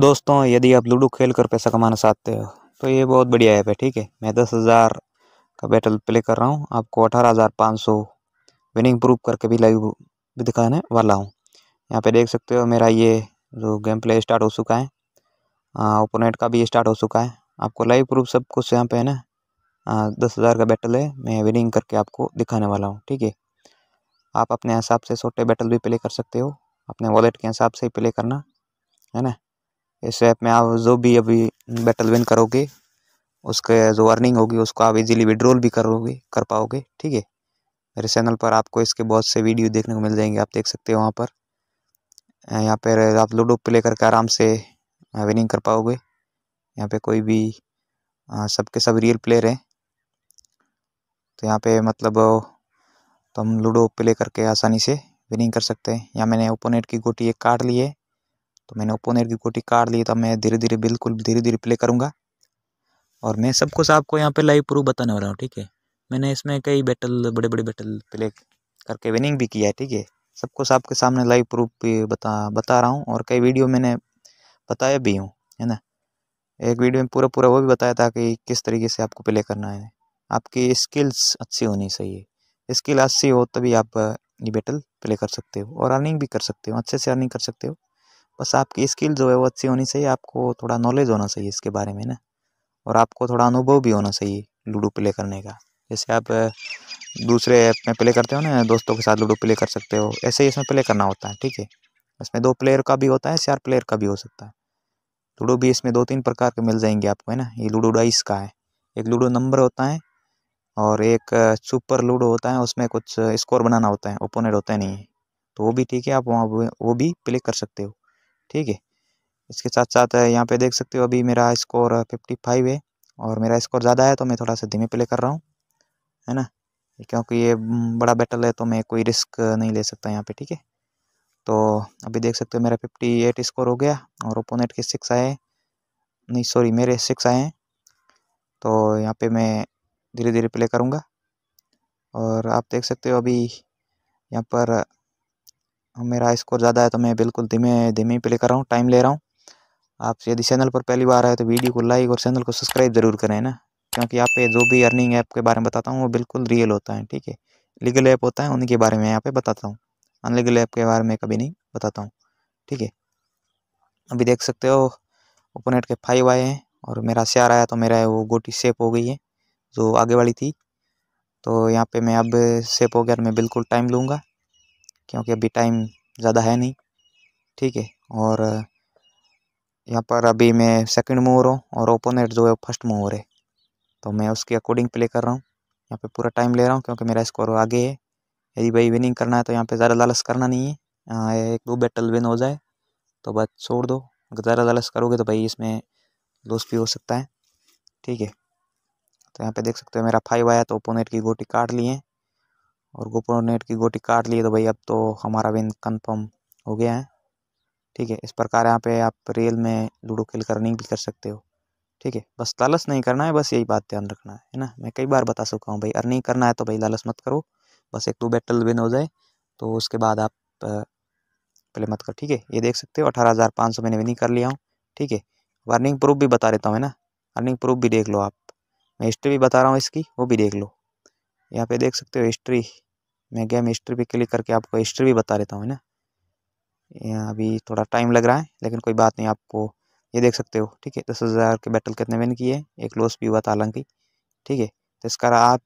दोस्तों यदि आप लूडो खेल कर पैसा कमाना चाहते हो तो ये बहुत बढ़िया ऐप है ठीक है मैं दस हज़ार का बैटल प्ले कर रहा हूँ आपको अठारह हज़ार पाँच सौ विनिंग प्रूफ करके भी लाइव भी दिखाने वाला हूँ यहाँ पे देख सकते हो मेरा ये जो गेम प्ले स्टार्ट हो चुका है ओपोनेट का भी स्टार्ट हो चुका है आपको लाइव प्रूफ सब कुछ यहाँ पे है ना दस हज़ार का बैटल है मैं विनिंग करके आपको दिखाने वाला हूँ ठीक है आप अपने हिसाब से छोटे बैटल भी प्ले कर सकते हो अपने वॉलेट के हिसाब से ही प्ले करना है ना इस ऐप में आप जो भी अभी बैटल विन करोगे उसके जो अर्निंग होगी उसको आप इजीली विड्रॉल भी करोगे कर पाओगे ठीक है मेरे चैनल पर आपको इसके बहुत से वीडियो देखने को मिल जाएंगे आप देख सकते हो वहाँ पर यहाँ पर आप लूडो प्ले करके आराम से विनिंग कर पाओगे यहाँ पे कोई भी सबके सब रियल प्लेयर हैं तो यहाँ पे मतलब तो हम लूडो प्ले करके आसानी से विनिंग कर सकते हैं यहाँ मैंने ओपोनेंट की गोटी एक काट ली है तो मैंने नेट की गोटी काट ली तो मैं धीरे धीरे बिल्कुल धीरे धीरे प्ले करूँगा और मैं सब कुछ आपको यहाँ पे लाइव प्रूफ बताने वाला हूँ ठीक है मैंने इसमें कई बैटल बड़े बड़े बैटल प्ले करके विनिंग भी किया है ठीक है सब कुछ आपके सामने लाइव प्रूफ भी बता बता रहा हूँ और कई वीडियो मैंने बताया भी हूँ है ना एक वीडियो में पूरा पूरा वो भी बताया था कि किस तरीके से आपको प्ले करना है आपकी स्किल्स अच्छी होनी चाहिए स्किल अच्छी हो तभी आप ये बैटल प्ले कर सकते हो और अर्निंग भी कर सकते हो अच्छे से अर्निंग कर सकते हो बस आपकी स्किल जो है वो अच्छी होनी चाहिए आपको थोड़ा नॉलेज होना चाहिए इसके बारे में ना और आपको थोड़ा अनुभव भी होना चाहिए लूडो प्ले करने का जैसे आप दूसरे ऐप में प्ले करते हो ना दोस्तों के साथ लूडो प्ले कर सकते हो ऐसे ही इसमें प्ले करना होता है ठीक है इसमें दो प्लेयर का भी होता है चार प्लेयर का भी हो सकता है लूडो भी इसमें दो तीन प्रकार के मिल जाएंगे आपको है ना ये लूडो डाइस का है एक लूडो नंबर होता है और एक सुपर लूडो होता है उसमें कुछ स्कोर बनाना होता है ओपोनेंट होता है नहीं तो वो भी ठीक है आप वहाँ वो भी प्ले कर सकते हो ठीक है इसके साथ साथ यहाँ पे देख सकते हो अभी मेरा स्कोर फिफ्टी फाइव है और मेरा स्कोर ज़्यादा है तो मैं थोड़ा सा धीमे प्ले कर रहा हूँ है ना क्योंकि ये बड़ा बैटल है तो मैं कोई रिस्क नहीं ले सकता यहाँ पे ठीक है तो अभी देख सकते हो मेरा फिफ्टी एट स्कोर हो गया और ओपोनेंट के सिक्स आए नहीं सॉरी मेरे सिक्स आए हैं तो यहाँ पे मैं धीरे धीरे प्ले करूँगा और आप देख सकते हो अभी यहाँ पर मेरा स्कोर ज़्यादा है तो मैं बिल्कुल धीमे धीमे प्ले कर रहा हूँ टाइम ले रहा हूँ आप यदि चैनल पर पहली बार आए तो वीडियो को लाइक और चैनल को सब्सक्राइब ज़रूर करें ना क्योंकि यहाँ पे जो भी अर्निंग ऐप के बारे में बताता हूँ वो बिल्कुल रियल होता है ठीक है लीगल ऐप होता है उनके बारे में यहाँ पे बताता हूँ अनलीगल ऐप के बारे में कभी नहीं बताता हूँ ठीक है अभी देख सकते हो ओपोनेट के फाइव आए हैं और मेरा शेयर आया तो मेरा वो गोटी सेप हो गई है जो आगे वाली थी तो यहाँ पर मैं अब सेप हो गया मैं बिल्कुल टाइम लूँगा क्योंकि अभी टाइम ज़्यादा है नहीं ठीक है और यहाँ पर अभी मैं सेकंड मूवर हूँ और ओपोनेंट जो है फर्स्ट मूवर है तो मैं उसके अकॉर्डिंग प्ले कर रहा हूँ यहाँ पे पूरा टाइम ले रहा हूँ क्योंकि मेरा स्कोर आगे है यदि भाई विनिंग करना है तो यहाँ पे ज़्यादा लालच करना नहीं है आ, एक दो बैटल विन हो जाए तो बस छोड़ दो अगर ज़्यादा लालस करोगे तो भाई इसमें लॉस भी हो सकता है ठीक है तो यहाँ पर देख सकते हो मेरा फाइव आया तो ओपोनेट की गोटी काट लिए और गोप्रो नेट की गोटी काट लिए तो भाई अब तो हमारा विन कंफर्म हो गया है ठीक है इस प्रकार यहाँ पे आप रियल में लूडो खेल कर रनिंग भी कर सकते हो ठीक है बस लालच नहीं करना है बस यही बात ध्यान रखना है ना मैं कई बार बता चुका हूँ भाई अर्निंग करना है तो भाई लालच मत करो बस एक दो बैटल विन हो जाए तो उसके बाद आप प्ले मत करो ठीक है ये देख सकते हो अठारह हज़ार पाँच सौ मैंने विनिंग कर लिया हूँ ठीक है अर्निंग प्रूफ भी बता देता हूँ है ना अर्निंग प्रूफ भी देख लो आप मैं हिस्ट्री भी बता रहा हूँ इसकी वो भी देख लो यहाँ पे देख सकते हो हिस्ट्री मैं गेम हिस्ट्री पे क्लिक करके आपको हिस्ट्री भी बता देता हूँ है ना अभी थोड़ा टाइम लग रहा है लेकिन कोई बात नहीं आपको ये देख सकते हो ठीक है दस हज़ार के बैटल कितने विन किए एक लॉस भी हुआ था हालांकि ठीक है तो इसका आप